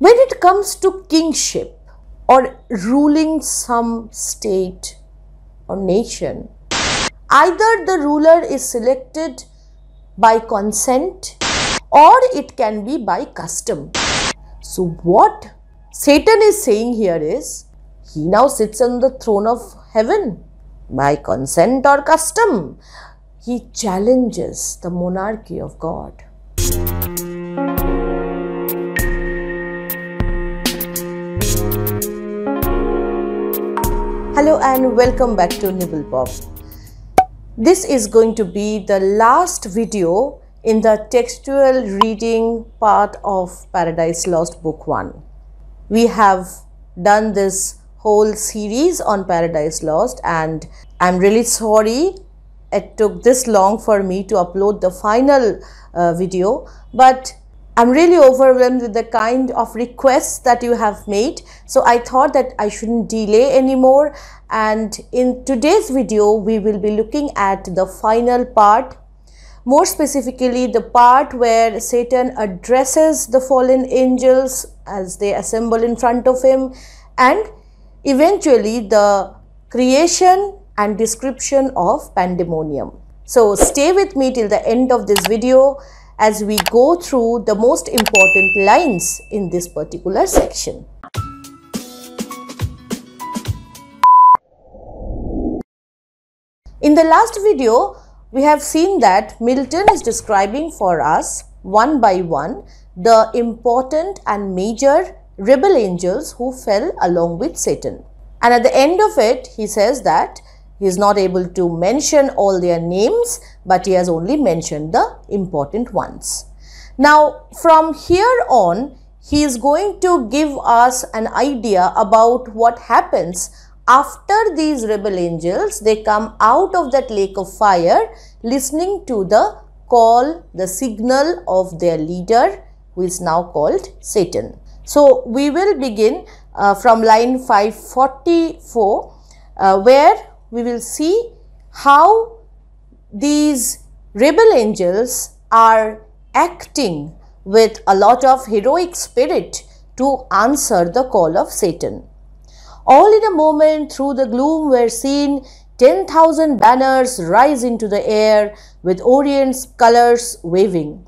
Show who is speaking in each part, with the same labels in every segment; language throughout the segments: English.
Speaker 1: When it comes to kingship or ruling some state or nation, either the ruler is selected by consent or it can be by custom. So, what Satan is saying here is he now sits on the throne of heaven by consent or custom. He challenges the monarchy of God. Hello and welcome back to Nibble Bob. This is going to be the last video in the textual reading part of Paradise Lost Book 1. We have done this whole series on Paradise Lost and I'm really sorry it took this long for me to upload the final uh, video but I'm really overwhelmed with the kind of requests that you have made. So I thought that I shouldn't delay anymore. And in today's video, we will be looking at the final part. More specifically, the part where Satan addresses the fallen angels as they assemble in front of him and eventually the creation and description of pandemonium. So stay with me till the end of this video as we go through the most important lines in this particular section. In the last video, we have seen that Milton is describing for us one by one the important and major rebel angels who fell along with Satan. And at the end of it, he says that he is not able to mention all their names, but he has only mentioned the important ones. Now, from here on, he is going to give us an idea about what happens after these rebel angels, they come out of that lake of fire listening to the call, the signal of their leader who is now called Satan. So, we will begin uh, from line 544 uh, where we will see how these rebel angels are acting with a lot of heroic spirit to answer the call of Satan. All in a moment through the gloom were seen 10,000 banners rise into the air with Orient's colors waving.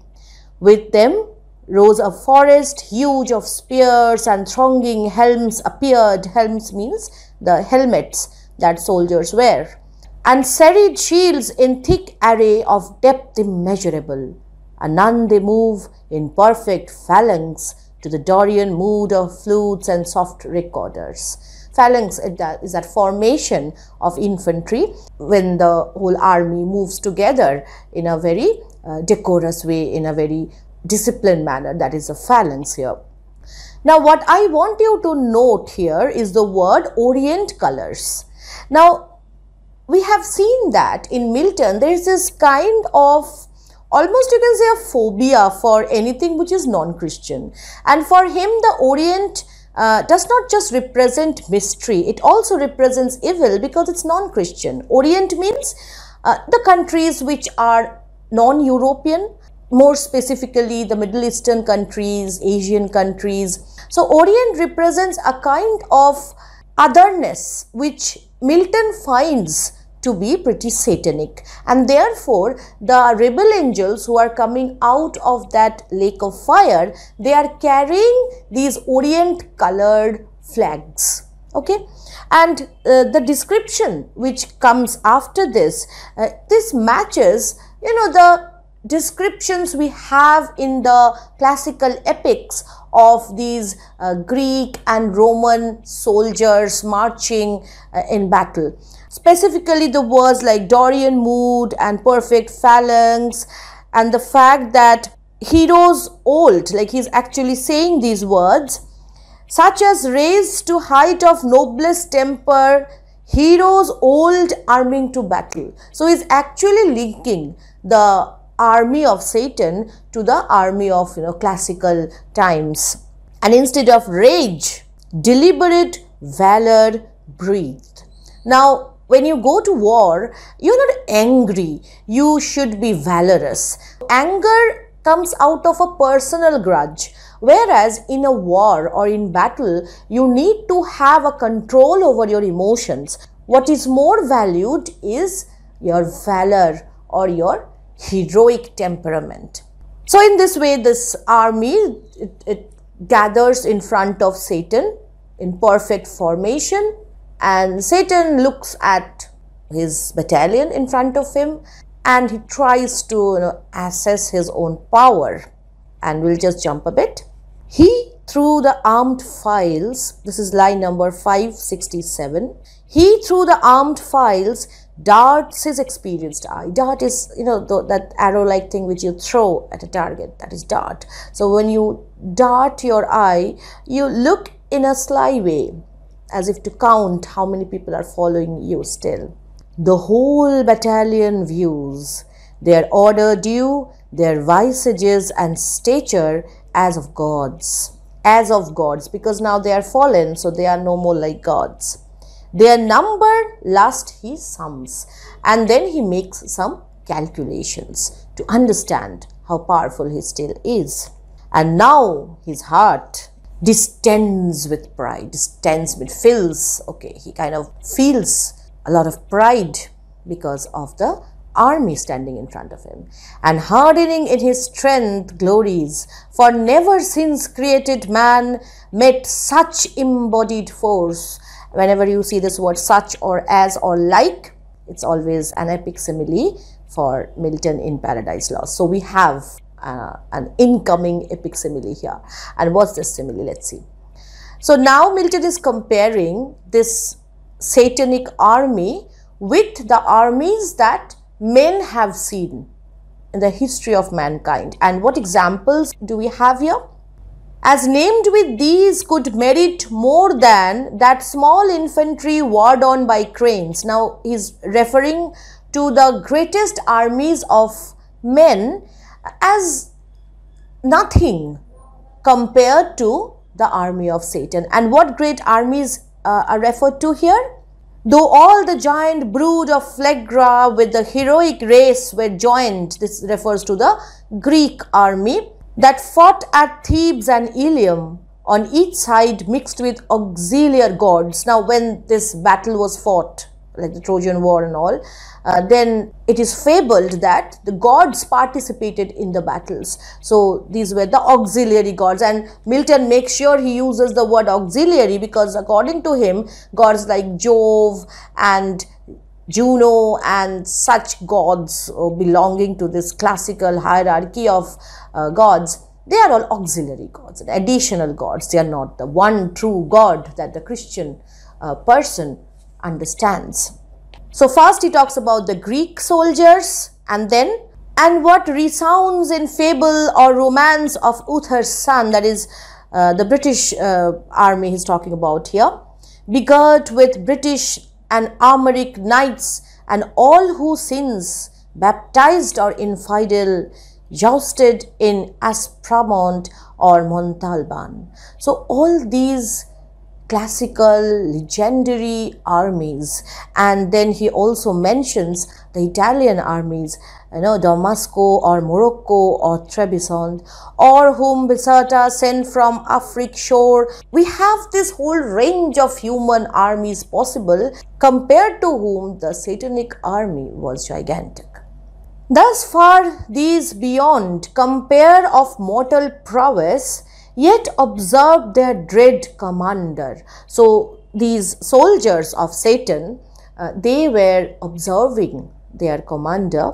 Speaker 1: With them rose a forest huge of spears and thronging helms appeared. Helms means the helmets that soldiers wear, and serried shields in thick array of depth immeasurable. Anon they move in perfect phalanx to the Dorian mood of flutes and soft recorders. Phalanx is that formation of infantry when the whole army moves together in a very uh, decorous way, in a very disciplined manner. That is a phalanx here. Now, what I want you to note here is the word orient colors. Now, we have seen that in Milton, there is this kind of almost you can say a phobia for anything which is non-Christian. And for him, the Orient uh, does not just represent mystery, it also represents evil because it's non-Christian. Orient means uh, the countries which are non-European, more specifically the Middle Eastern countries, Asian countries. So Orient represents a kind of otherness which Milton finds to be pretty satanic and therefore the rebel angels who are coming out of that lake of fire they are carrying these orient colored flags okay and uh, the description which comes after this uh, this matches you know the descriptions we have in the classical epics of these uh, Greek and Roman soldiers marching uh, in battle. Specifically, the words like Dorian mood and perfect phalanx and the fact that heroes old, like he's actually saying these words, such as raised to height of noblest temper, heroes old arming to battle. So he's actually linking the army of Satan to the army of you know classical times. And instead of rage, deliberate valor breathed. Now, when you go to war, you're not angry. You should be valorous. Anger comes out of a personal grudge. Whereas in a war or in battle, you need to have a control over your emotions. What is more valued is your valor or your heroic temperament. So, in this way, this army it, it gathers in front of Satan in perfect formation, and Satan looks at his battalion in front of him and he tries to you know, assess his own power. And we'll just jump a bit. He, through the armed files, this is line number 567, he, through the armed files, darts is experienced eye dart is you know the, that arrow like thing which you throw at a target that is dart so when you dart your eye you look in a sly way as if to count how many people are following you still the whole battalion views their order due their visages and stature as of gods as of gods because now they are fallen so they are no more like gods their number last he sums and then he makes some calculations to understand how powerful he still is. And now his heart distends with pride, distends with fills. okay, he kind of feels a lot of pride because of the army standing in front of him. And hardening in his strength glories, for never since created man met such embodied force whenever you see this word such or as or like it's always an epic simile for Milton in Paradise Lost. So we have uh, an incoming epic simile here. And what's this simile? Let's see. So now Milton is comparing this satanic army with the armies that men have seen in the history of mankind. And what examples do we have here? as named with these could merit more than that small infantry warred on by cranes. Now he's referring to the greatest armies of men as nothing compared to the army of Satan. And what great armies uh, are referred to here? Though all the giant brood of Phlegra with the heroic race were joined, this refers to the Greek army, that fought at Thebes and Ilium on each side mixed with auxiliary gods. Now, when this battle was fought, like the Trojan War and all, uh, then it is fabled that the gods participated in the battles. So, these were the auxiliary gods and Milton makes sure he uses the word auxiliary because according to him, gods like Jove and Juno and such gods uh, belonging to this classical hierarchy of uh, gods, they are all auxiliary gods, additional gods. They are not the one true God that the Christian uh, person understands. So first he talks about the Greek soldiers and then and what resounds in fable or romance of Uther's son, that is uh, the British uh, army he's talking about here, begirt with British and Armoric knights and all who since baptized or infidel jousted in Aspramont or Montalban. So all these classical legendary armies and then he also mentions the Italian armies you know Damasco or Morocco or Trebizond or whom Biserta sent from Afric shore we have this whole range of human armies possible compared to whom the satanic army was gigantic thus far these beyond compare of mortal prowess yet observed their dread commander. So these soldiers of Satan, uh, they were observing their commander.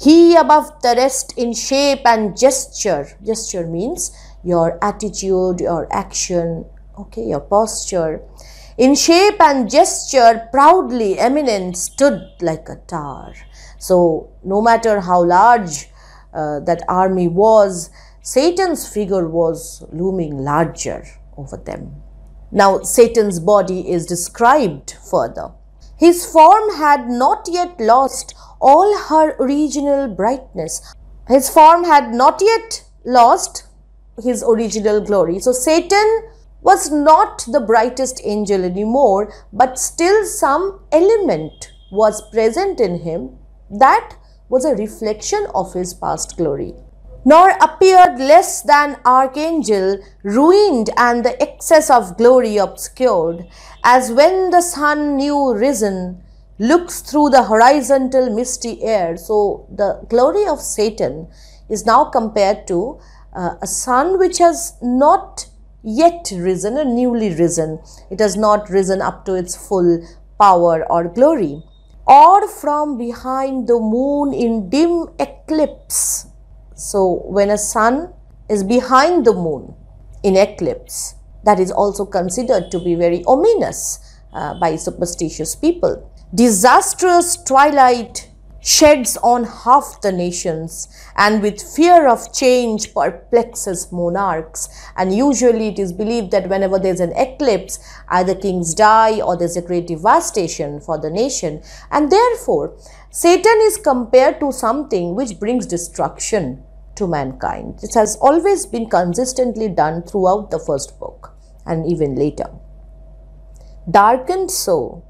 Speaker 1: He above the rest in shape and gesture. Gesture means your attitude, your action, okay, your posture. In shape and gesture, proudly eminent stood like a tower. So, no matter how large uh, that army was, Satan's figure was looming larger over them. Now, Satan's body is described further. His form had not yet lost all her original brightness. His form had not yet lost his original glory. So, Satan was not the brightest angel anymore, but still some element was present in him that was a reflection of his past glory nor appeared less than archangel, ruined and the excess of glory obscured, as when the sun new risen looks through the horizontal misty air. So the glory of Satan is now compared to uh, a sun which has not yet risen or newly risen. It has not risen up to its full power or glory. Or from behind the moon in dim eclipse so when a sun is behind the moon in eclipse, that is also considered to be very ominous uh, by superstitious people. Disastrous twilight sheds on half the nations and with fear of change perplexes monarchs and usually it is believed that whenever there's an eclipse either kings die or there's a great devastation for the nation and therefore satan is compared to something which brings destruction to mankind this has always been consistently done throughout the first book and even later darkened so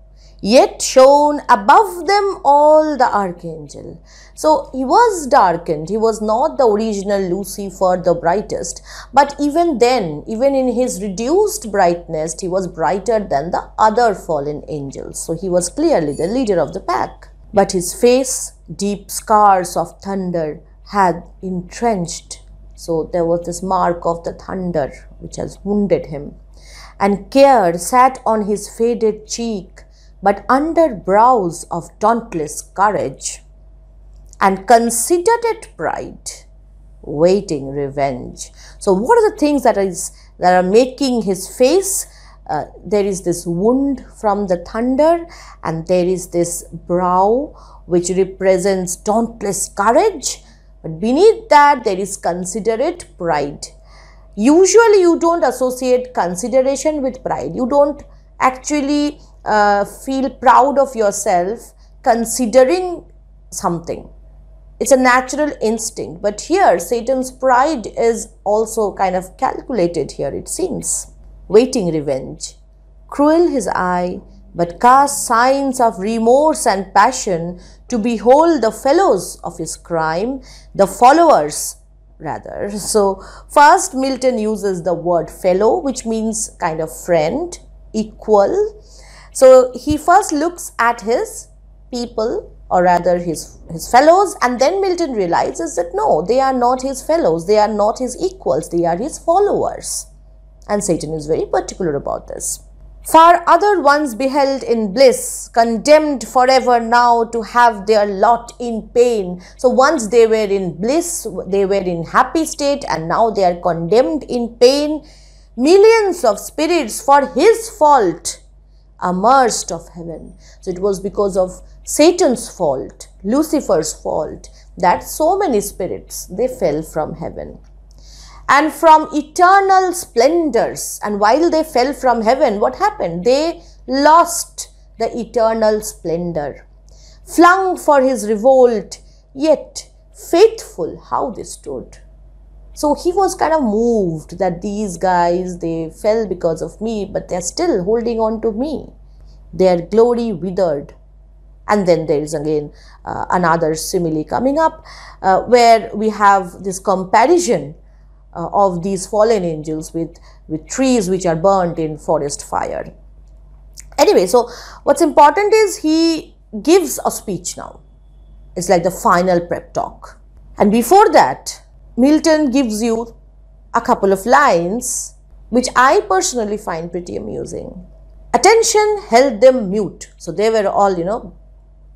Speaker 1: yet shone above them all the archangel. So he was darkened, he was not the original Lucifer, the brightest, but even then, even in his reduced brightness, he was brighter than the other fallen angels. So he was clearly the leader of the pack. But his face, deep scars of thunder, had entrenched. So there was this mark of the thunder which has wounded him. And care sat on his faded cheek but under brows of dauntless courage, and considered it pride, waiting revenge. So, what are the things that is that are making his face? Uh, there is this wound from the thunder, and there is this brow which represents dauntless courage. But beneath that, there is considerate pride. Usually, you don't associate consideration with pride. You don't actually uh, feel proud of yourself considering something. It's a natural instinct. But here, Satan's pride is also kind of calculated here, it seems. Waiting revenge. Cruel his eye, but cast signs of remorse and passion to behold the fellows of his crime, the followers rather. So, first Milton uses the word fellow which means kind of friend, equal, so he first looks at his people or rather his, his fellows and then Milton realizes that no, they are not his fellows, they are not his equals, they are his followers. And Satan is very particular about this. Far other ones beheld in bliss, condemned forever now to have their lot in pain. So once they were in bliss, they were in happy state and now they are condemned in pain. Millions of spirits for his fault amazed of heaven. So it was because of Satan's fault, Lucifer's fault, that so many spirits, they fell from heaven. And from eternal splendors, and while they fell from heaven, what happened? They lost the eternal splendor. Flung for his revolt, yet faithful how they stood. So he was kind of moved that these guys, they fell because of me, but they're still holding on to me. Their glory withered. And then there is again uh, another simile coming up uh, where we have this comparison uh, of these fallen angels with, with trees which are burnt in forest fire. Anyway, so what's important is he gives a speech now. It's like the final prep talk. And before that, Milton gives you a couple of lines which I personally find pretty amusing. Attention held them mute. So they were all, you know,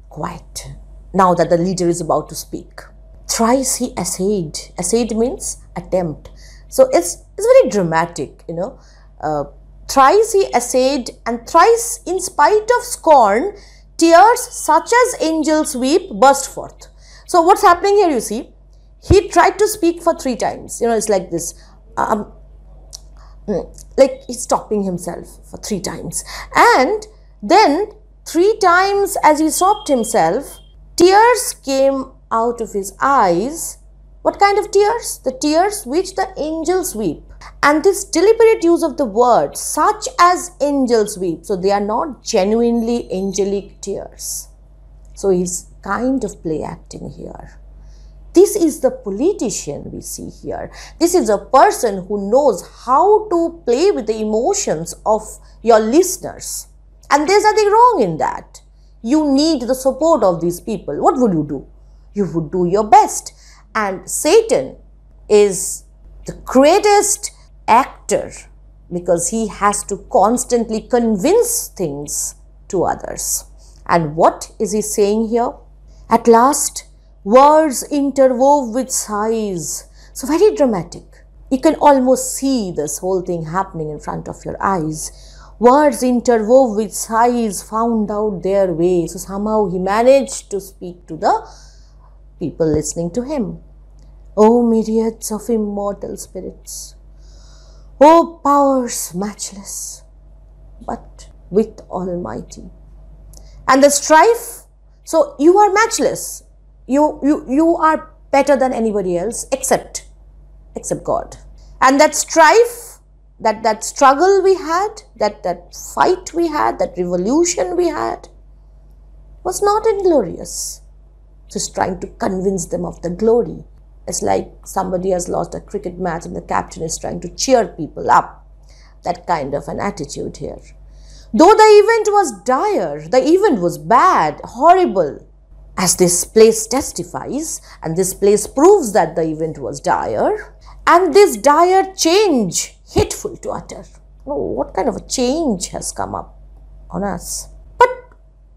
Speaker 1: quiet now that the leader is about to speak. Thrice he essayed. Essayed means attempt. So it's, it's very dramatic, you know. Uh, thrice he essayed and thrice in spite of scorn, tears such as angels weep burst forth. So what's happening here you see, he tried to speak for three times. You know, it's like this. Um, mm, like he's stopping himself for three times. And then three times as he stopped himself, tears came out of his eyes. What kind of tears? The tears which the angels weep. And this deliberate use of the word, such as angels weep, so they are not genuinely angelic tears. So he's kind of play acting here. This is the politician we see here. This is a person who knows how to play with the emotions of your listeners. And there's nothing wrong in that. You need the support of these people. What would you do? You would do your best. And Satan is the greatest actor because he has to constantly convince things to others. And what is he saying here? At last, words interwove with sighs. So very dramatic. You can almost see this whole thing happening in front of your eyes. Words interwove with sighs found out their way. So somehow he managed to speak to the people listening to him. O myriads of immortal spirits, O powers matchless, but with Almighty. And the strife, so you are matchless you, you, you are better than anybody else except, except God. And that strife, that, that struggle we had, that, that fight we had, that revolution we had, was not inglorious. Just trying to convince them of the glory. It's like somebody has lost a cricket match and the captain is trying to cheer people up. That kind of an attitude here. Though the event was dire, the event was bad, horrible, as this place testifies and this place proves that the event was dire and this dire change hateful to utter. Oh, what kind of a change has come up on us? But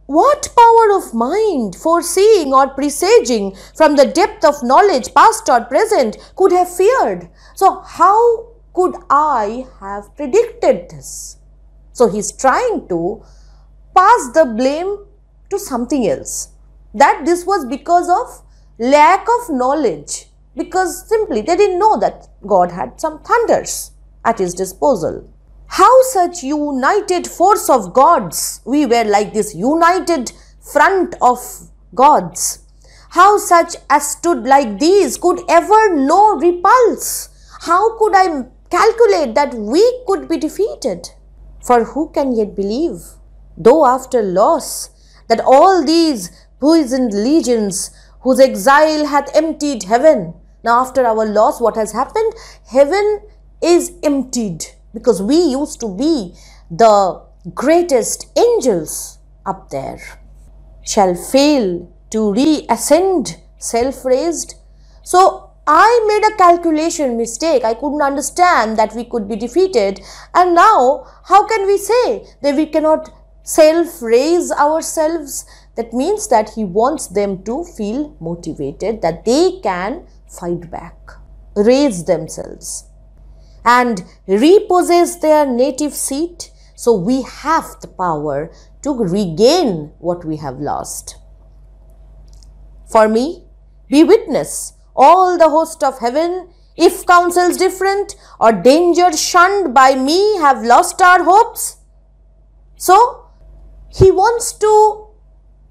Speaker 1: what power of mind, foreseeing or presaging from the depth of knowledge, past or present, could have feared? So, how could I have predicted this? So, he's trying to pass the blame to something else that this was because of lack of knowledge because simply they didn't know that God had some thunders at his disposal. How such united force of gods, we were like this united front of gods. How such as stood like these could ever know repulse? How could I calculate that we could be defeated? For who can yet believe, though after loss, that all these poisoned legions whose exile hath emptied heaven. Now, after our loss, what has happened? Heaven is emptied because we used to be the greatest angels up there. Shall fail to re-ascend, self raised. So, I made a calculation mistake. I couldn't understand that we could be defeated. And now, how can we say that we cannot self raise ourselves? That means that he wants them to feel motivated, that they can fight back, raise themselves, and repossess their native seat. So we have the power to regain what we have lost. For me, be witness, all the host of heaven, if counsels different or danger shunned by me have lost our hopes. So, he wants to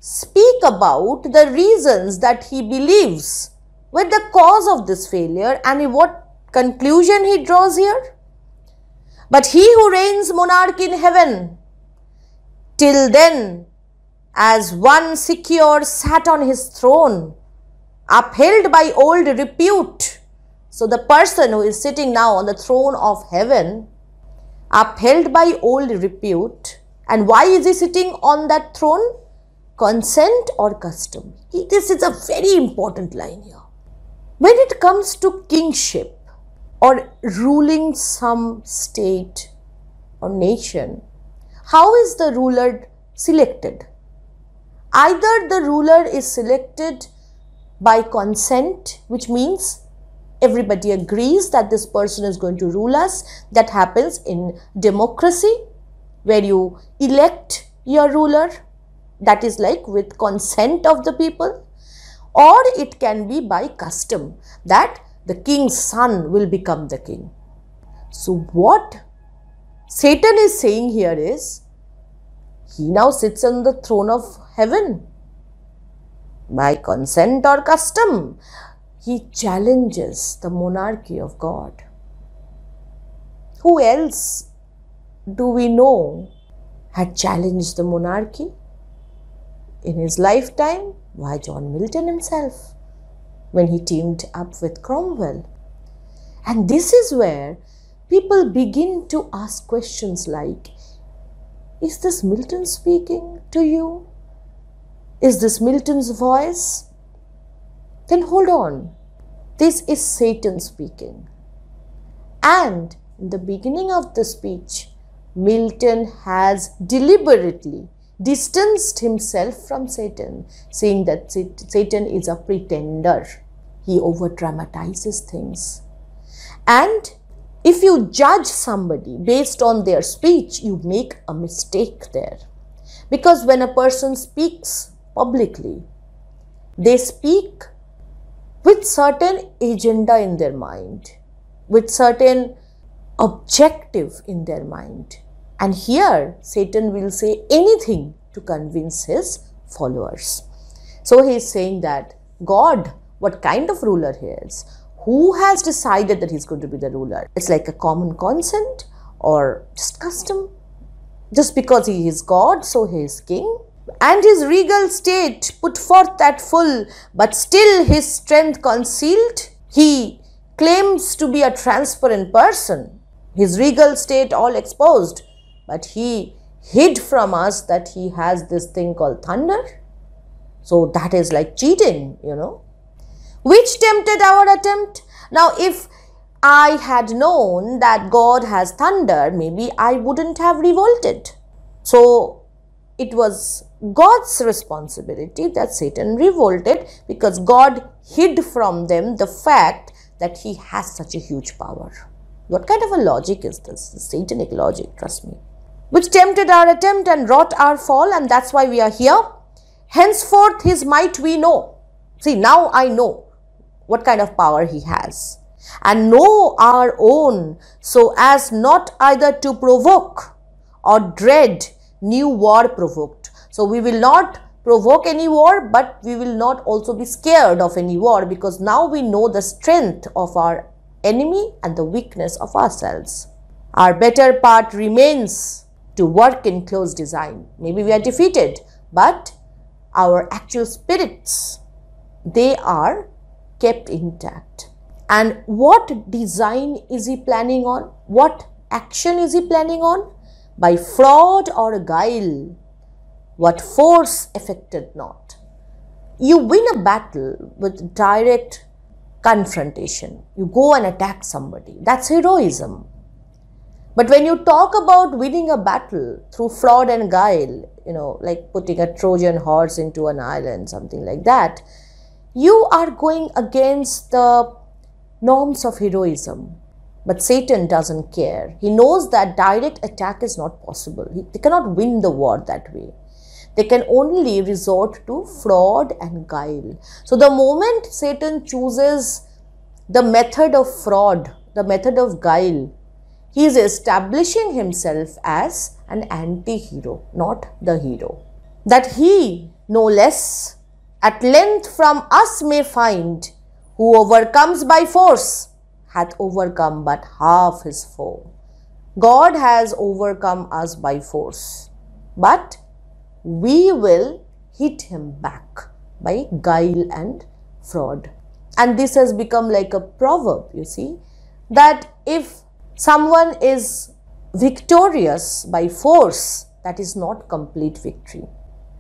Speaker 1: speak about the reasons that he believes with the cause of this failure and what conclusion he draws here? But he who reigns monarch in heaven, till then, as one secure sat on his throne, upheld by old repute. So the person who is sitting now on the throne of heaven, upheld by old repute. And why is he sitting on that throne? consent or custom. This is a very important line here. When it comes to kingship or ruling some state or nation, how is the ruler selected? Either the ruler is selected by consent, which means everybody agrees that this person is going to rule us. That happens in democracy, where you elect your ruler that is like with consent of the people or it can be by custom that the king's son will become the king. So what Satan is saying here is he now sits on the throne of heaven by consent or custom. He challenges the monarchy of God. Who else do we know had challenged the monarchy? in his lifetime? Why, John Milton himself, when he teamed up with Cromwell. And this is where people begin to ask questions like Is this Milton speaking to you? Is this Milton's voice? Then hold on. This is Satan speaking. And in the beginning of the speech, Milton has deliberately distanced himself from Satan, saying that Satan is a pretender. He over dramatizes things. And if you judge somebody based on their speech, you make a mistake there. Because when a person speaks publicly, they speak with certain agenda in their mind, with certain objective in their mind. And here Satan will say anything to convince his followers. So he is saying that God, what kind of ruler he is, who has decided that he's going to be the ruler? It's like a common consent or just custom. Just because he is God, so he is king. And his regal state put forth at full, but still his strength concealed. He claims to be a transparent person, his regal state all exposed, but he hid from us that he has this thing called thunder. So that is like cheating, you know. Which tempted our attempt? Now, if I had known that God has thunder, maybe I wouldn't have revolted. So it was God's responsibility that Satan revolted because God hid from them the fact that he has such a huge power. What kind of a logic is this? Satanic logic, trust me which tempted our attempt and wrought our fall, and that's why we are here. Henceforth, his might we know. See, now I know what kind of power he has, and know our own, so as not either to provoke or dread new war provoked. So, we will not provoke any war, but we will not also be scared of any war because now we know the strength of our enemy and the weakness of ourselves. Our better part remains to work in close design. Maybe we are defeated, but our actual spirits, they are kept intact. And what design is he planning on? What action is he planning on? By fraud or guile, what force affected not. You win a battle with direct confrontation. You go and attack somebody. That's heroism. But when you talk about winning a battle through fraud and guile, you know, like putting a Trojan horse into an island, something like that, you are going against the norms of heroism. But Satan doesn't care. He knows that direct attack is not possible. He, they cannot win the war that way. They can only resort to fraud and guile. So the moment Satan chooses the method of fraud, the method of guile, he is establishing himself as an anti-hero, not the hero. That he, no less, at length from us may find, who overcomes by force, hath overcome but half his foe. God has overcome us by force, but we will hit him back by guile and fraud. And this has become like a proverb, you see, that if someone is victorious by force, that is not complete victory.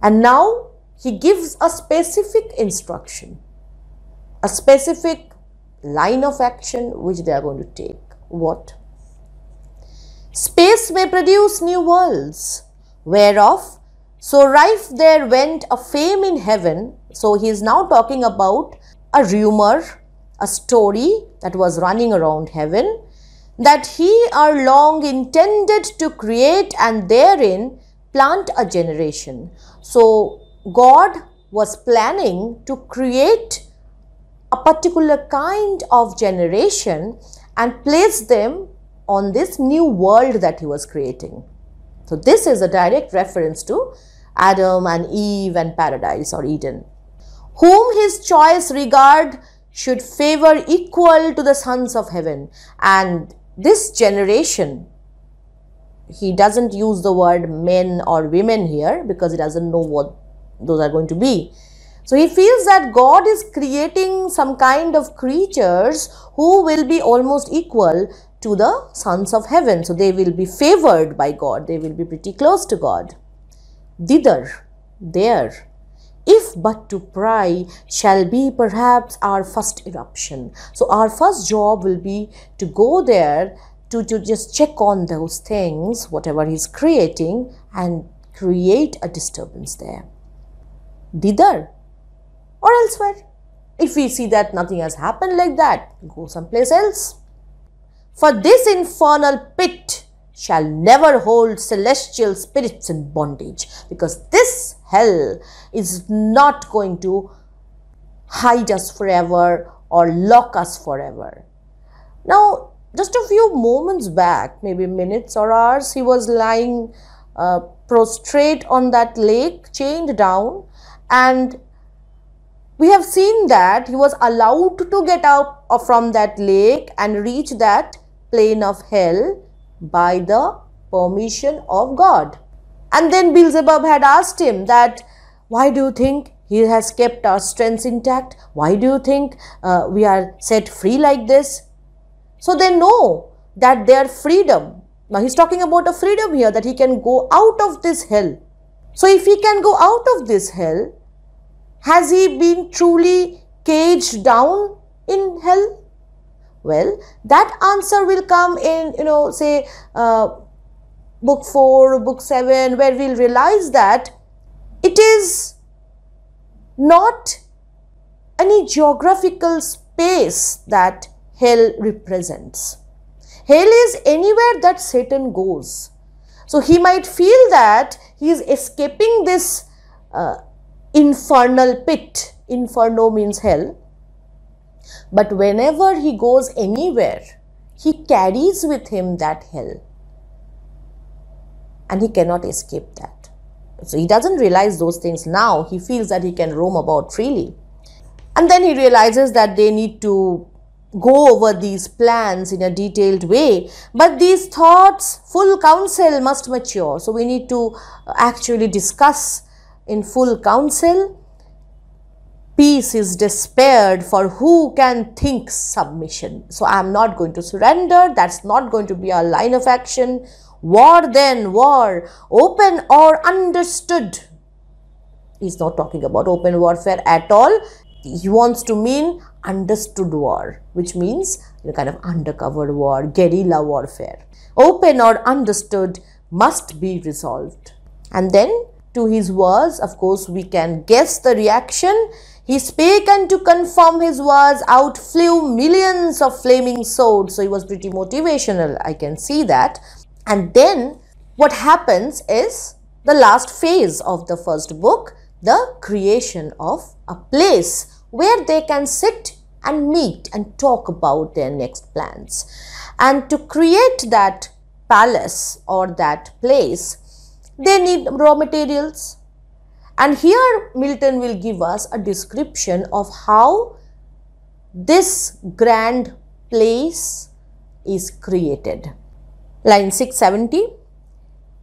Speaker 1: And now he gives a specific instruction, a specific line of action which they are going to take. What? Space may produce new worlds, whereof so rife there went a fame in heaven. So he is now talking about a rumor, a story that was running around heaven that he are long intended to create and therein plant a generation. So, God was planning to create a particular kind of generation and place them on this new world that he was creating. So, this is a direct reference to Adam and Eve and paradise or Eden. Whom his choice regard should favor equal to the sons of heaven and this generation, he doesn't use the word men or women here because he doesn't know what those are going to be. So he feels that God is creating some kind of creatures who will be almost equal to the sons of heaven. So they will be favored by God. They will be pretty close to God. thither there if but to pry shall be perhaps our first eruption. So our first job will be to go there to, to just check on those things, whatever he's creating and create a disturbance there. didar, or elsewhere. If we see that nothing has happened like that, go someplace else. For this infernal pit shall never hold celestial spirits in bondage because this hell is not going to hide us forever or lock us forever. Now, just a few moments back, maybe minutes or hours, he was lying uh, prostrate on that lake, chained down, and we have seen that he was allowed to get up uh, from that lake and reach that plane of hell by the permission of God. And then Beelzebub had asked him that, why do you think he has kept our strengths intact? Why do you think uh, we are set free like this? So they know that their freedom, now he's talking about a freedom here that he can go out of this hell. So if he can go out of this hell, has he been truly caged down in hell? Well, that answer will come in, you know, say, uh, book 4, book 7, where we'll realize that it is not any geographical space that hell represents. Hell is anywhere that Satan goes. So he might feel that he is escaping this uh, infernal pit. Inferno means hell. But whenever he goes anywhere, he carries with him that hell and he cannot escape that. So he doesn't realize those things now. He feels that he can roam about freely. And then he realizes that they need to go over these plans in a detailed way. But these thoughts, full counsel must mature. So we need to actually discuss in full counsel. Peace is despaired for who can think submission. So I am not going to surrender. That's not going to be our line of action War then, war, open or understood. He's not talking about open warfare at all. He wants to mean understood war, which means the kind of undercover war, guerrilla warfare. Open or understood must be resolved. And then to his words, of course, we can guess the reaction. He spake and to confirm his words out flew millions of flaming swords. So he was pretty motivational. I can see that. And then what happens is the last phase of the first book, the creation of a place where they can sit and meet and talk about their next plans. And to create that palace or that place, they need raw materials. And here Milton will give us a description of how this grand place is created. Line 670.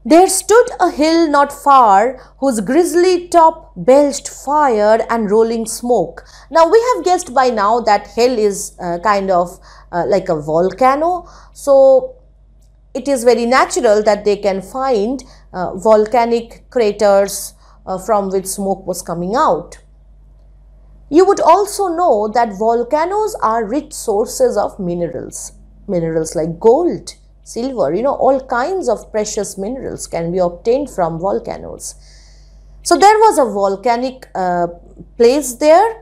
Speaker 1: There stood a hill not far whose grisly top belched fire and rolling smoke. Now we have guessed by now that hill is uh, kind of uh, like a volcano. So it is very natural that they can find uh, volcanic craters uh, from which smoke was coming out. You would also know that volcanoes are rich sources of minerals, minerals like gold silver, you know, all kinds of precious minerals can be obtained from volcanoes. So there was a volcanic uh, place there.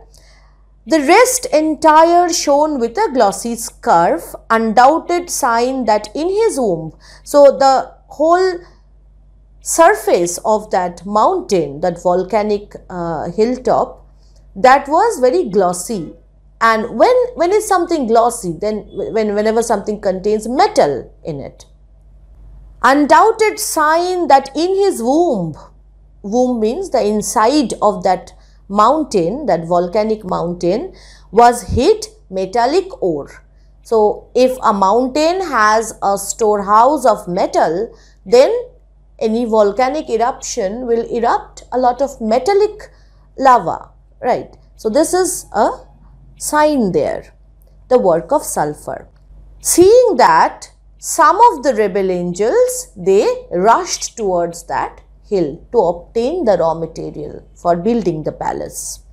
Speaker 1: The rest entire shone with a glossy scarf, undoubted sign that in his womb. So the whole surface of that mountain, that volcanic uh, hilltop, that was very glossy and when, when is something glossy? Then when, whenever something contains metal in it. Undoubted sign that in his womb, womb means the inside of that mountain, that volcanic mountain was hid metallic ore. So, if a mountain has a storehouse of metal, then any volcanic eruption will erupt a lot of metallic lava, right? So, this is a sign there, the work of sulphur. Seeing that, some of the rebel angels, they rushed towards that hill to obtain the raw material for building the palace.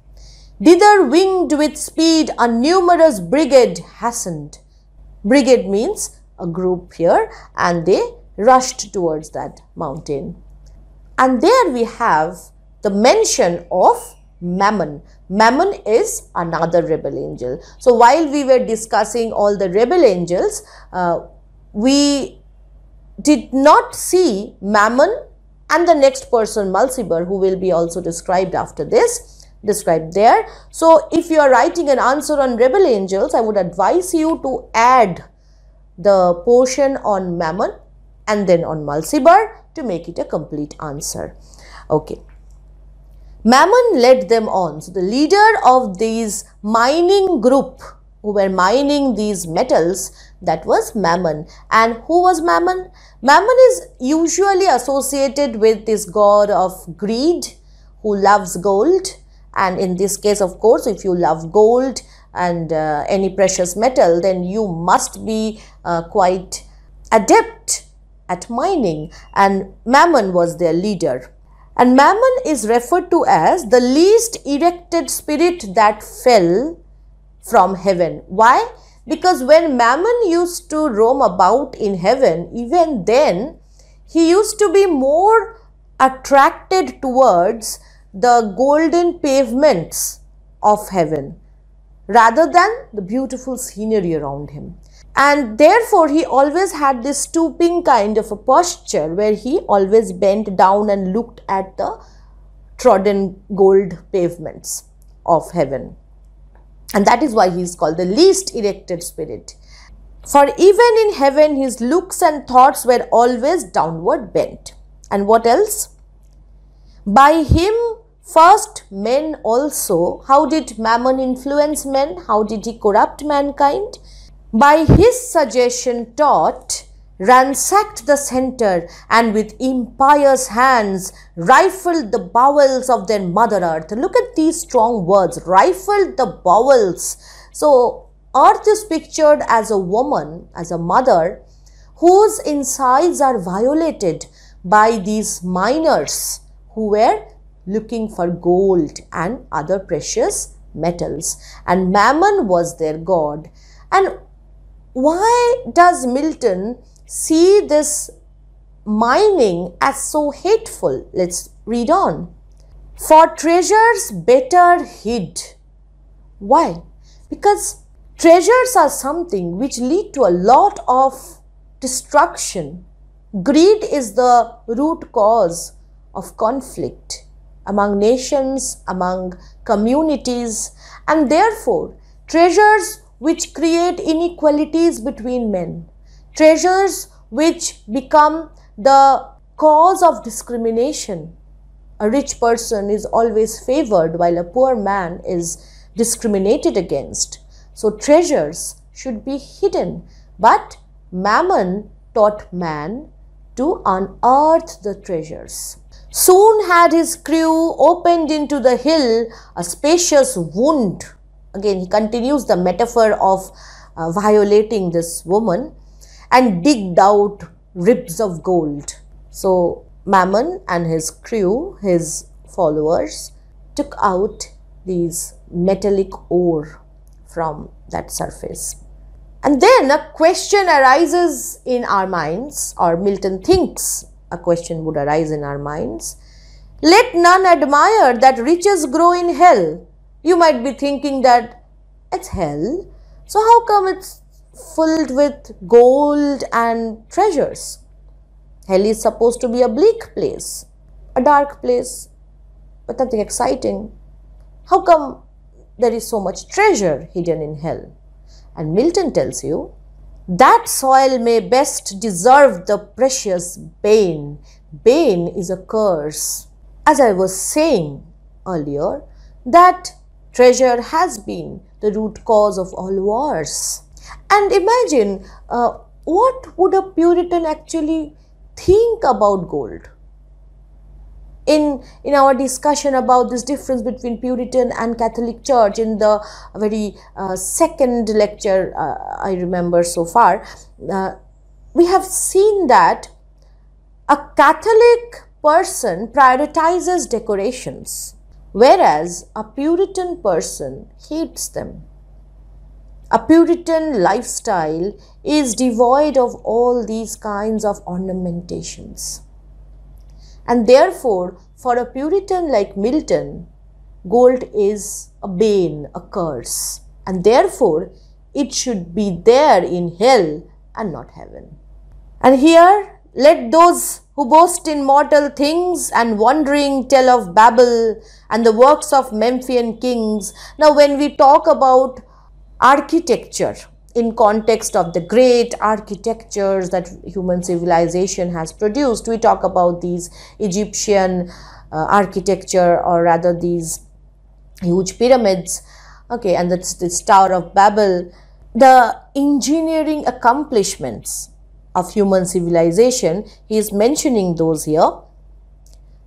Speaker 1: Thither winged with speed a numerous brigade hastened. Brigade means a group here and they rushed towards that mountain. And there we have the mention of Mammon. Mammon is another rebel angel. So while we were discussing all the rebel angels, uh, we did not see Mammon and the next person Mulciber who will be also described after this described there. So if you are writing an answer on rebel angels, I would advise you to add the portion on Mammon and then on Mulciber to make it a complete answer. Okay. Mammon led them on. So the leader of these mining group who were mining these metals, that was Mammon. And who was Mammon? Mammon is usually associated with this god of greed who loves gold. And in this case, of course, if you love gold and uh, any precious metal, then you must be uh, quite adept at mining. And Mammon was their leader. And mammon is referred to as the least erected spirit that fell from heaven. Why? Because when mammon used to roam about in heaven, even then, he used to be more attracted towards the golden pavements of heaven rather than the beautiful scenery around him and therefore he always had this stooping kind of a posture where he always bent down and looked at the trodden gold pavements of heaven. And that is why he is called the least erected spirit. For even in heaven, his looks and thoughts were always downward bent. And what else? By him, first men also. How did Mammon influence men? How did he corrupt mankind? by his suggestion taught, ransacked the center and with impious hands rifled the bowels of their mother earth. Look at these strong words, rifled the bowels. So earth is pictured as a woman, as a mother, whose insides are violated by these miners who were looking for gold and other precious metals. And Mammon was their god. And why does Milton see this mining as so hateful? Let's read on. For treasures better hid. Why? Because treasures are something which lead to a lot of destruction. Greed is the root cause of conflict among nations, among communities, and therefore treasures which create inequalities between men, treasures which become the cause of discrimination. A rich person is always favored while a poor man is discriminated against. So treasures should be hidden. But Mammon taught man to unearth the treasures. Soon had his crew opened into the hill a spacious wound again he continues the metaphor of uh, violating this woman and digged out ribs of gold. So Mammon and his crew, his followers, took out these metallic ore from that surface. And then a question arises in our minds, or Milton thinks a question would arise in our minds. Let none admire that riches grow in hell, you might be thinking that it's hell. So how come it's filled with gold and treasures? Hell is supposed to be a bleak place, a dark place, but nothing exciting. How come there is so much treasure hidden in hell? And Milton tells you, that soil may best deserve the precious bane. Bane is a curse. As I was saying earlier, that Treasure has been the root cause of all wars. And imagine uh, what would a Puritan actually think about gold? In, in our discussion about this difference between Puritan and Catholic Church in the very uh, second lecture uh, I remember so far, uh, we have seen that a Catholic person prioritizes decorations whereas a Puritan person hates them. A Puritan lifestyle is devoid of all these kinds of ornamentations. And therefore, for a Puritan like Milton, gold is a bane, a curse, and therefore it should be there in hell and not heaven. And here, let those who boast in mortal things and wandering tell of Babel and the works of Memphian kings. Now, when we talk about architecture in context of the great architectures that human civilization has produced, we talk about these Egyptian uh, architecture or rather these huge pyramids, okay, and that's this Tower of Babel. The engineering accomplishments of human civilization. He is mentioning those here.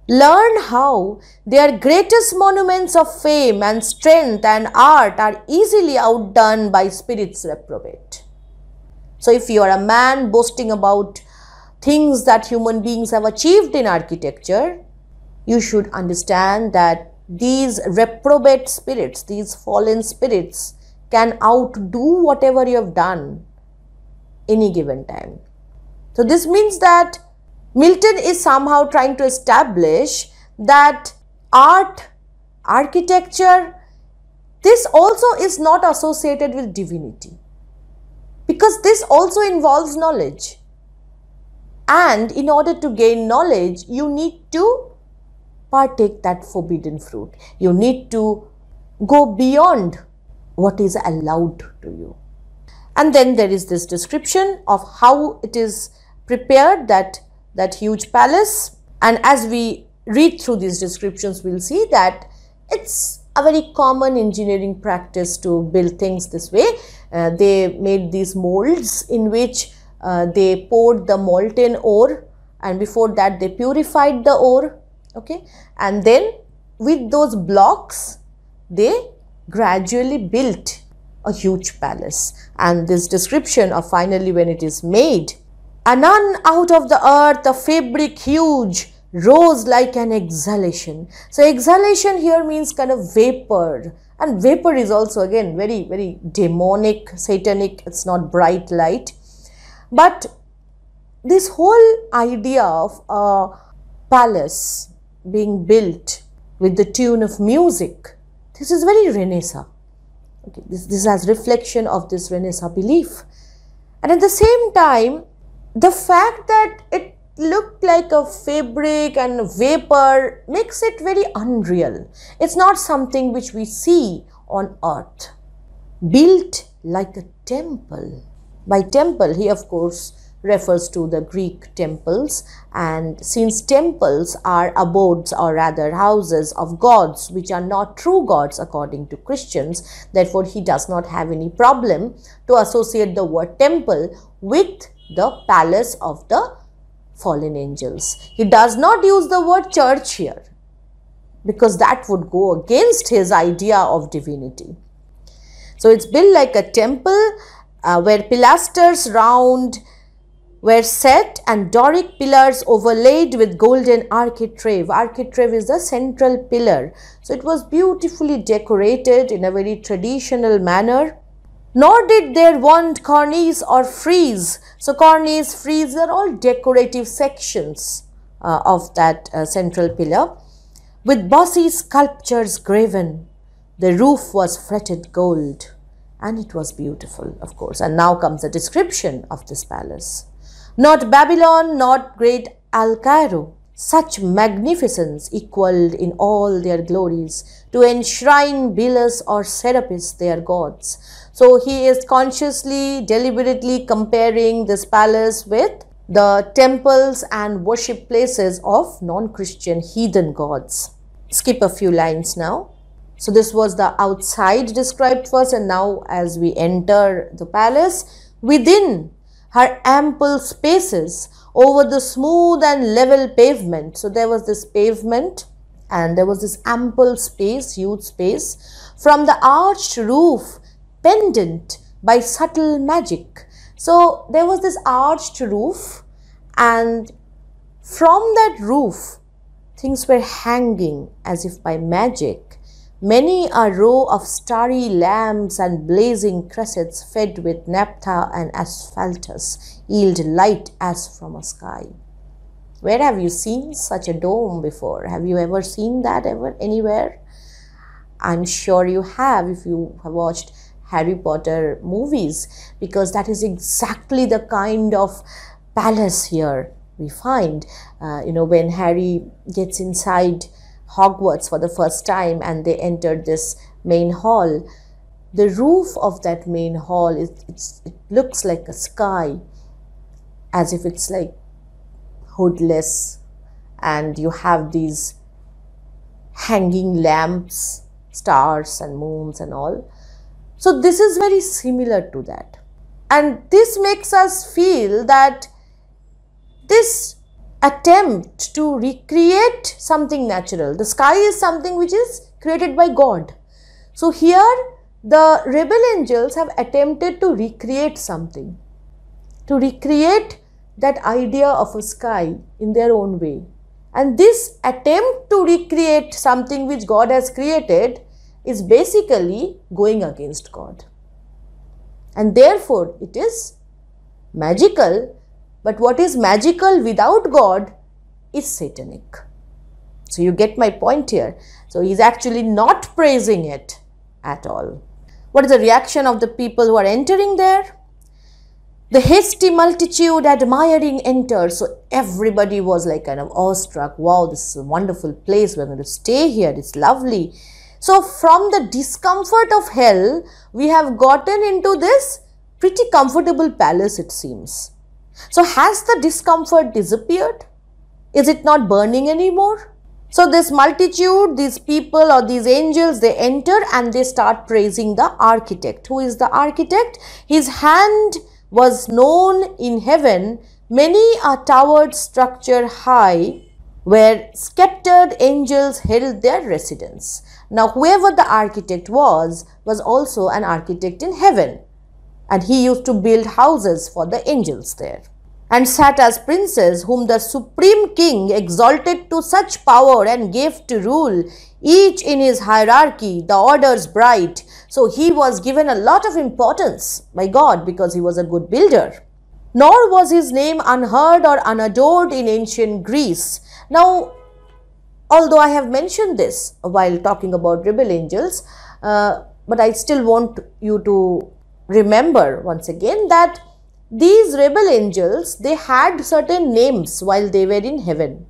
Speaker 1: Learn how their greatest monuments of fame and strength and art are easily outdone by spirits reprobate. So if you are a man boasting about things that human beings have achieved in architecture, you should understand that these reprobate spirits, these fallen spirits can outdo whatever you have done any given time. So this means that Milton is somehow trying to establish that art, architecture, this also is not associated with divinity because this also involves knowledge. And in order to gain knowledge, you need to partake that forbidden fruit. You need to go beyond what is allowed to you. And then there is this description of how it is prepared that, that huge palace. And as we read through these descriptions, we'll see that it's a very common engineering practice to build things this way. Uh, they made these molds in which uh, they poured the molten ore and before that they purified the ore okay and then with those blocks they gradually built a huge palace and this description of finally when it is made Anon out of the earth a fabric huge rose like an exhalation. So exhalation here means kind of vapor and vapor is also again very, very demonic, satanic, it's not bright light. But this whole idea of a palace being built with the tune of music, this is very Renaissance. Okay, this, this has reflection of this Renaissance belief. And at the same time, the fact that it looked like a fabric and vapor makes it very unreal. It's not something which we see on earth. Built like a temple. By temple, he of course refers to the Greek temples and since temples are abodes or rather houses of gods which are not true gods according to Christians therefore he does not have any problem to associate the word temple with the palace of the fallen angels. He does not use the word church here because that would go against his idea of divinity. So it's built like a temple uh, where pilasters round were set and Doric pillars overlaid with golden architrave. Architrave is the central pillar. So it was beautifully decorated in a very traditional manner. Nor did they want cornices or frieze. So cornices, frieze are all decorative sections uh, of that uh, central pillar. With bossy sculptures graven, the roof was fretted gold and it was beautiful, of course. And now comes a description of this palace. Not Babylon, not great Al-Cairo, such magnificence equalled in all their glories to enshrine Belus or Serapis, their gods. So he is consciously, deliberately comparing this palace with the temples and worship places of non-Christian heathen gods. Skip a few lines now. So this was the outside described first and now as we enter the palace, within her ample spaces over the smooth and level pavement. So there was this pavement and there was this ample space, huge space. From the arched roof pendant by subtle magic. So there was this arched roof and from that roof things were hanging as if by magic. Many a row of starry lamps and blazing cressets fed with naphtha and asphaltus yield light as from a sky. Where have you seen such a dome before? Have you ever seen that ever anywhere? I'm sure you have if you have watched Harry Potter movies because that is exactly the kind of palace here we find. Uh, you know, when Harry gets inside Hogwarts for the first time and they enter this main hall, the roof of that main hall, is, it looks like a sky as if it's like hoodless and you have these hanging lamps, stars and moons and all. So this is very similar to that. And this makes us feel that this attempt to recreate something natural, the sky is something which is created by God. So here the rebel angels have attempted to recreate something, to recreate that idea of a sky in their own way. And this attempt to recreate something which God has created is basically going against God. And therefore, it is magical, but what is magical without God is satanic. So, you get my point here. So, he's actually not praising it at all. What is the reaction of the people who are entering there? The hasty multitude admiring enters. So everybody was like kind of awestruck. Wow, this is a wonderful place. We're going to stay here. It's lovely. So from the discomfort of hell, we have gotten into this pretty comfortable palace it seems. So has the discomfort disappeared? Is it not burning anymore? So this multitude, these people or these angels, they enter and they start praising the architect. Who is the architect? His hand was known in heaven, many a towered structure high, where sceptered angels held their residence. Now, whoever the architect was, was also an architect in heaven, and he used to build houses for the angels there. And sat as princes, whom the supreme king exalted to such power and gave to rule, each in his hierarchy, the orders bright. So he was given a lot of importance by God because he was a good builder. Nor was his name unheard or unadored in ancient Greece. Now, Although I have mentioned this while talking about rebel angels, uh, but I still want you to remember once again that these rebel angels, they had certain names while they were in heaven.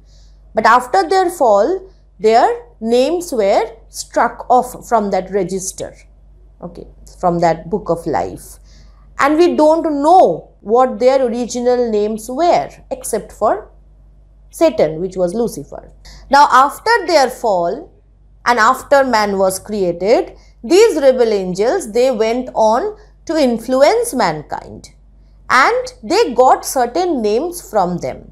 Speaker 1: But after their fall, their names were struck off from that register, okay, from that book of life. And we don't know what their original names were except for Satan, which was Lucifer. Now, after their fall and after man was created, these rebel angels, they went on to influence mankind and they got certain names from them.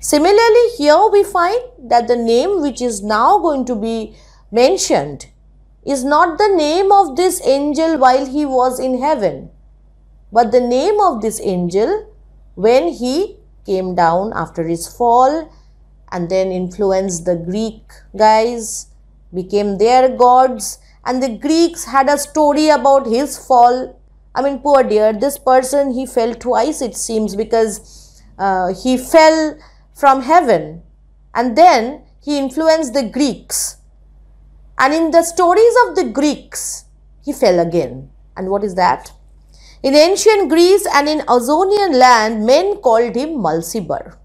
Speaker 1: Similarly, here we find that the name which is now going to be mentioned is not the name of this angel while he was in heaven, but the name of this angel when he came down after his fall and then influenced the Greek guys, became their gods and the Greeks had a story about his fall. I mean poor dear, this person he fell twice it seems because uh, he fell from heaven and then he influenced the Greeks. And in the stories of the Greeks, he fell again. And what is that? In ancient Greece and in Ozonian land, men called him Mulciber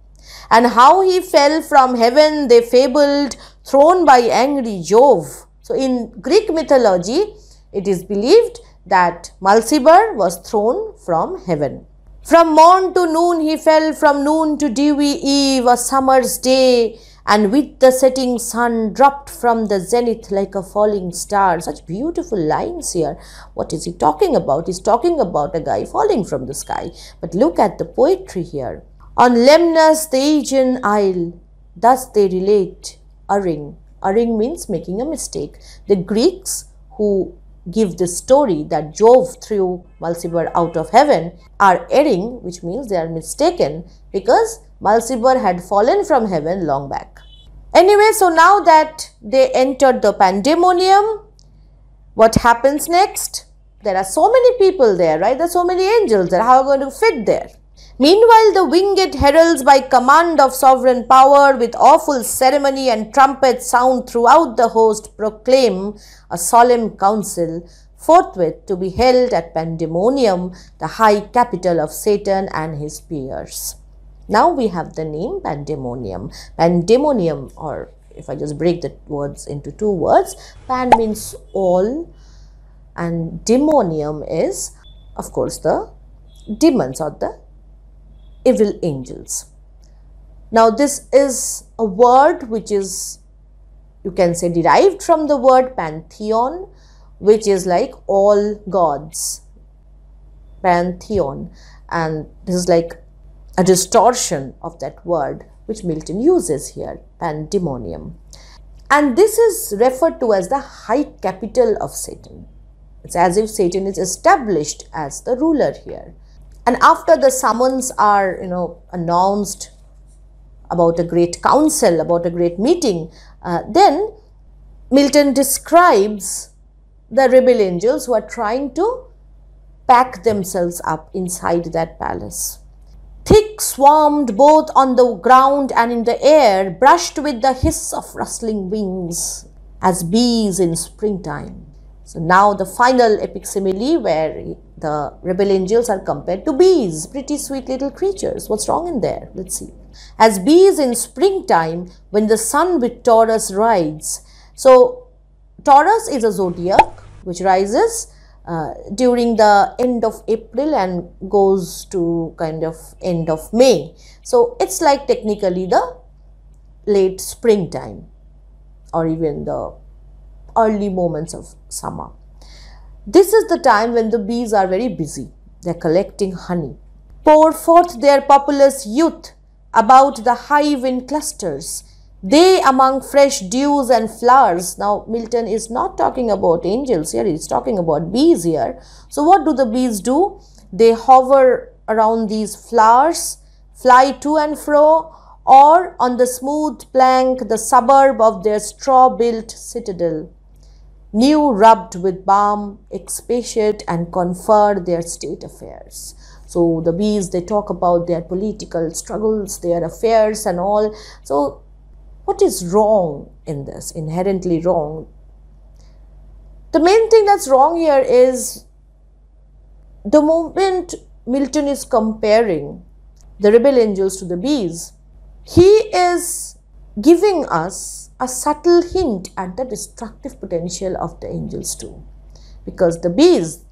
Speaker 1: and how he fell from heaven they fabled thrown by angry Jove. So in Greek mythology it is believed that Mulciber was thrown from heaven. From morn to noon he fell, from noon to dewy eve, a summer's day, and with the setting sun dropped from the zenith like a falling star. Such beautiful lines here. What is he talking about? He's talking about a guy falling from the sky. But look at the poetry here. On Lemnos, the Aegean Isle, thus they relate erring. Erring means making a mistake. The Greeks who give the story that Jove threw Mulciber out of heaven are erring, which means they are mistaken because Mulciber had fallen from heaven long back. Anyway, so now that they entered the pandemonium, what happens next? There are so many people there, right? There are so many angels there. How are you going to fit there? Meanwhile, the winged heralds by command of sovereign power with awful ceremony and trumpet sound throughout the host proclaim a solemn council forthwith to be held at Pandemonium, the high capital of Satan and his peers. Now we have the name Pandemonium. Pandemonium or if I just break the words into two words, pan means all and demonium is of course the demons or the evil angels. Now, this is a word which is, you can say, derived from the word pantheon, which is like all gods. Pantheon. And this is like a distortion of that word which Milton uses here, pandemonium. And this is referred to as the high capital of Satan. It's as if Satan is established as the ruler here. And after the summons are, you know, announced about a great council, about a great meeting, uh, then Milton describes the rebel angels who are trying to pack themselves up inside that palace. Thick swarmed both on the ground and in the air, brushed with the hiss of rustling wings as bees in springtime. So now the final epic simile where the rebel angels are compared to bees, pretty sweet little creatures. What's wrong in there? Let's see. As bees in springtime, when the sun with Taurus rides. So, Taurus is a zodiac which rises uh, during the end of April and goes to kind of end of May. So, it's like technically the late springtime or even the early moments of summer. This is the time when the bees are very busy. They are collecting honey. Pour forth their populous youth about the hive in clusters. They among fresh dews and flowers. Now, Milton is not talking about angels here, he's talking about bees here. So, what do the bees do? They hover around these flowers, fly to and fro, or on the smooth plank, the suburb of their straw built citadel new rubbed with balm expatiate and confer their state affairs so the bees they talk about their political struggles their affairs and all so what is wrong in this inherently wrong the main thing that's wrong here is the moment milton is comparing the rebel angels to the bees he is giving us a subtle hint at the destructive potential of the angels too. Because the bees,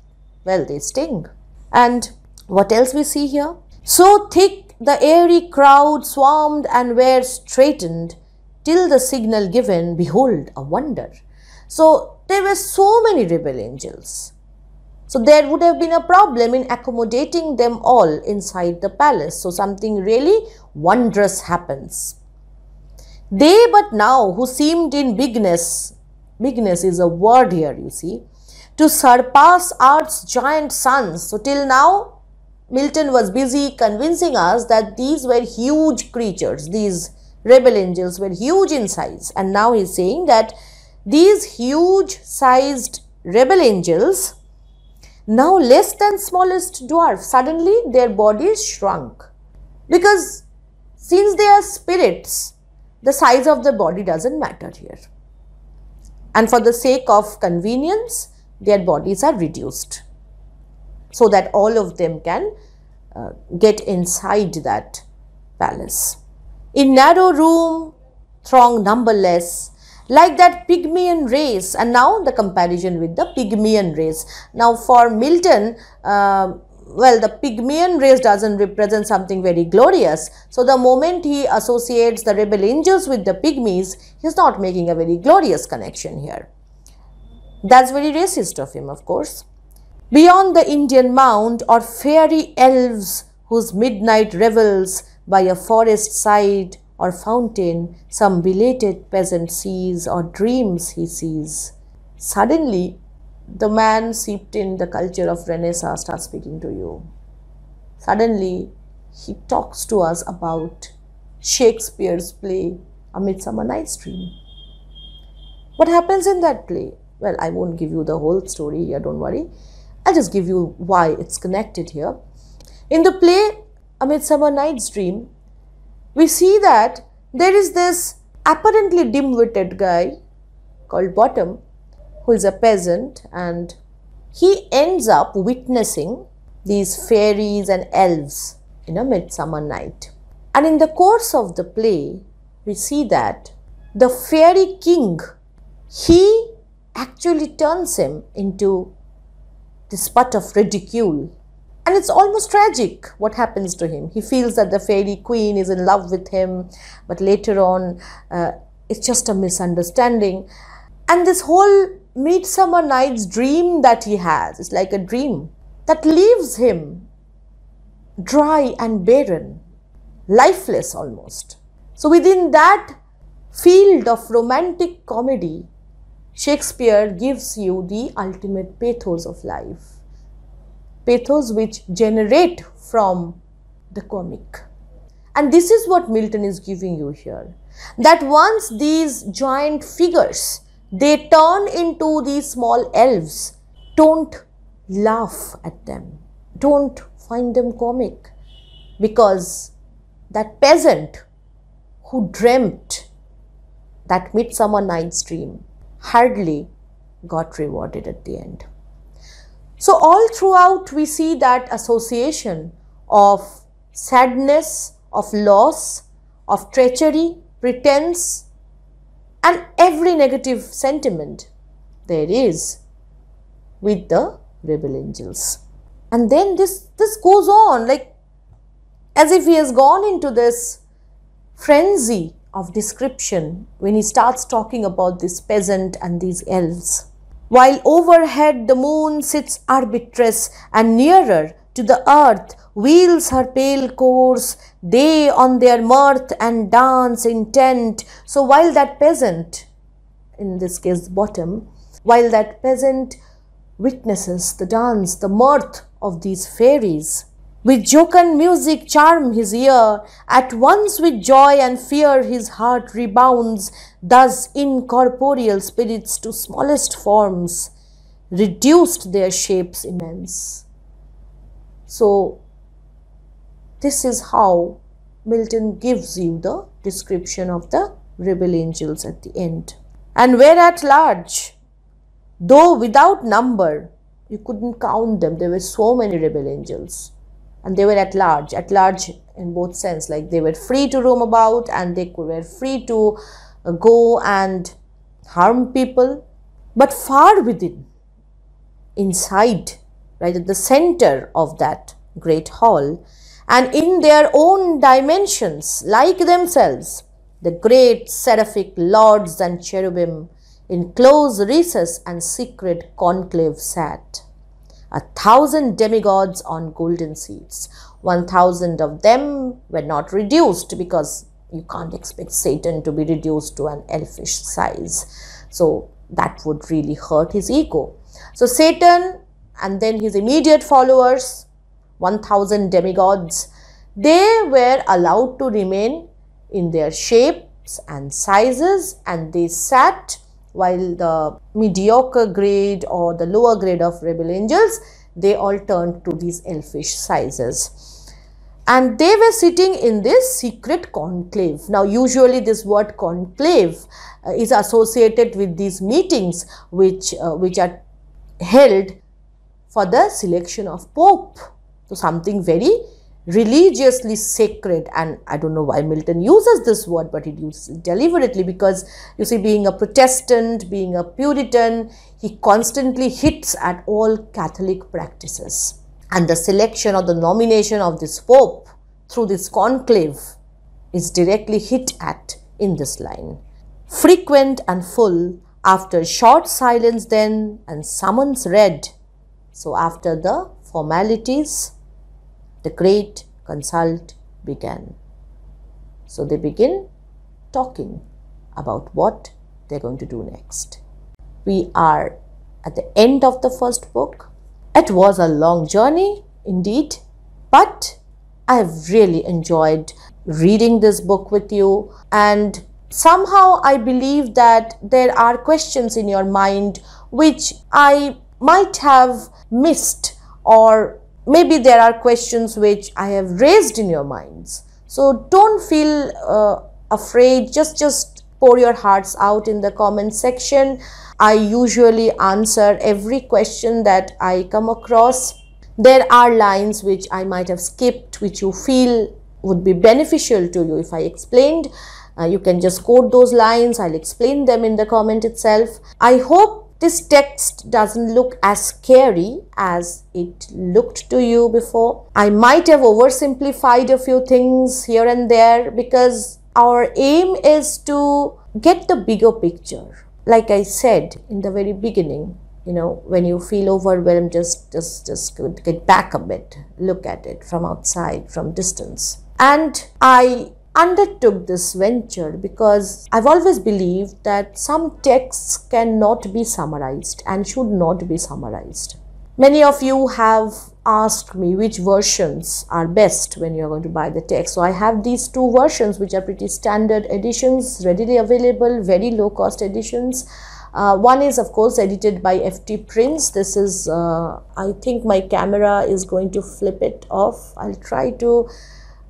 Speaker 1: well, they sting. And what else we see here? So thick the airy crowd swarmed and were straightened till the signal given, behold, a wonder. So there were so many rebel angels. So there would have been a problem in accommodating them all inside the palace. So something really wondrous happens. They but now who seemed in bigness, bigness is a word here, you see, to surpass Earth's giant sons. So till now, Milton was busy convincing us that these were huge creatures. These rebel angels were huge in size. And now he's saying that these huge sized rebel angels, now less than smallest dwarf, suddenly their bodies shrunk. Because since they are spirits, the size of the body doesn't matter here. And for the sake of convenience, their bodies are reduced so that all of them can uh, get inside that palace. In narrow room, throng numberless, like that pygmyan race. And now the comparison with the pygmyan race. Now for Milton, uh, well, the Pygmyan race doesn't represent something very glorious. So the moment he associates the rebel angels with the pygmies, he's not making a very glorious connection here. That's very racist of him, of course. Beyond the Indian mound are fairy elves whose midnight revels by a forest side or fountain some belated peasant sees or dreams he sees. Suddenly, the man seeped in the culture of Renaissance starts speaking to you. Suddenly, he talks to us about Shakespeare's play, A Midsummer Night's Dream. What happens in that play? Well, I won't give you the whole story here, don't worry. I'll just give you why it's connected here. In the play, A Midsummer Night's Dream, we see that there is this apparently dim witted guy called Bottom who is a peasant and he ends up witnessing these fairies and elves in a midsummer night. And in the course of the play, we see that the fairy king, he actually turns him into this butt of ridicule. And it's almost tragic what happens to him. He feels that the fairy queen is in love with him, but later on, uh, it's just a misunderstanding. And this whole midsummer night's dream that he has is like a dream that leaves him dry and barren, lifeless almost. So, within that field of romantic comedy, Shakespeare gives you the ultimate pathos of life, pathos which generate from the comic. And this is what Milton is giving you here that once these giant figures they turn into these small elves. Don't laugh at them. Don't find them comic because that peasant who dreamt that midsummer night's dream hardly got rewarded at the end. So all throughout we see that association of sadness, of loss, of treachery, pretense, and every negative sentiment there is with the rebel angels. And then this, this goes on like as if he has gone into this frenzy of description when he starts talking about this peasant and these elves. While overhead the moon sits arbitress and nearer to the earth wheels her pale course, they on their mirth and dance intent. So while that peasant, in this case bottom, while that peasant witnesses the dance, the mirth of these fairies, with jocund music charm his ear, at once with joy and fear his heart rebounds, thus incorporeal spirits to smallest forms, reduced their shapes immense. So, this is how Milton gives you the description of the rebel angels at the end. And were at large, though without number, you couldn't count them. There were so many rebel angels. And they were at large, at large in both sense. Like they were free to roam about and they were free to uh, go and harm people. But far within, inside, right at the center of that great hall and in their own dimensions like themselves the great seraphic lords and cherubim in close recess and secret conclave sat a thousand demigods on golden seats one thousand of them were not reduced because you can't expect satan to be reduced to an elfish size so that would really hurt his ego so satan and then his immediate followers, 1000 demigods, they were allowed to remain in their shapes and sizes and they sat while the mediocre grade or the lower grade of rebel angels, they all turned to these elfish sizes. And they were sitting in this secret conclave. Now, usually this word conclave uh, is associated with these meetings which, uh, which are held for the selection of Pope. So, something very religiously sacred and I don't know why Milton uses this word but he uses it deliberately because you see being a Protestant, being a Puritan, he constantly hits at all Catholic practices and the selection or the nomination of this Pope through this conclave is directly hit at in this line. Frequent and full, after short silence then and summons read, so after the formalities, the great consult began. So they begin talking about what they're going to do next. We are at the end of the first book. It was a long journey indeed, but I have really enjoyed reading this book with you and somehow I believe that there are questions in your mind which I might have missed or maybe there are questions which I have raised in your minds. So don't feel uh, afraid, just, just pour your hearts out in the comment section. I usually answer every question that I come across. There are lines which I might have skipped, which you feel would be beneficial to you if I explained. Uh, you can just quote those lines. I'll explain them in the comment itself. I hope this text doesn't look as scary as it looked to you before. I might have oversimplified a few things here and there because our aim is to get the bigger picture. Like I said in the very beginning, you know, when you feel overwhelmed, just, just, just get back a bit, look at it from outside, from distance. And I undertook this venture because I've always believed that some texts cannot be summarized and should not be summarized. Many of you have asked me which versions are best when you're going to buy the text. So I have these two versions which are pretty standard editions, readily available, very low cost editions. Uh, one is of course edited by FT Prince. This is, uh, I think my camera is going to flip it off. I'll try to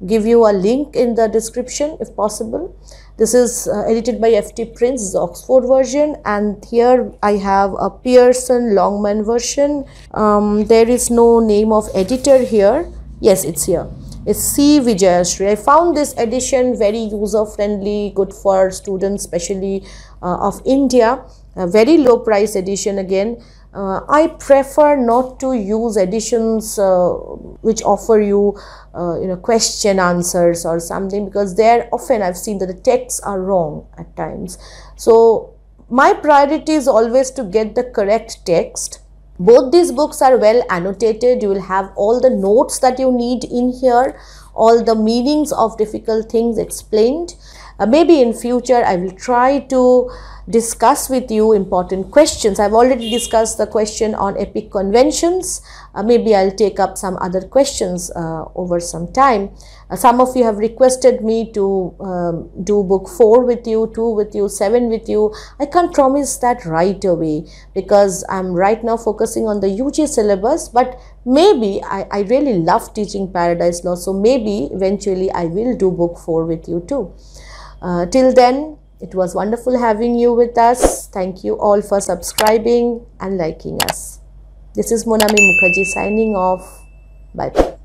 Speaker 1: give you a link in the description if possible. This is uh, edited by FT Prince, Oxford version and here I have a Pearson Longman version. Um, there is no name of editor here. Yes, it's here. It's C. Vijayashree. I found this edition very user friendly, good for students, especially uh, of India. A very low price edition again. Uh, I prefer not to use editions uh, which offer you, uh, you know, question answers or something because there often I've seen that the texts are wrong at times. So my priority is always to get the correct text. Both these books are well annotated. You will have all the notes that you need in here, all the meanings of difficult things explained uh, maybe in future I will try to discuss with you important questions. I've already discussed the question on epic conventions. Uh, maybe I'll take up some other questions uh, over some time. Uh, some of you have requested me to um, do book 4 with you, 2 with you, 7 with you. I can't promise that right away because I'm right now focusing on the UG syllabus but maybe I, I really love teaching Paradise Law so maybe eventually I will do book 4 with you too. Uh, till then, it was wonderful having you with us. Thank you all for subscribing and liking us. This is Monami Mukherjee signing off. Bye bye.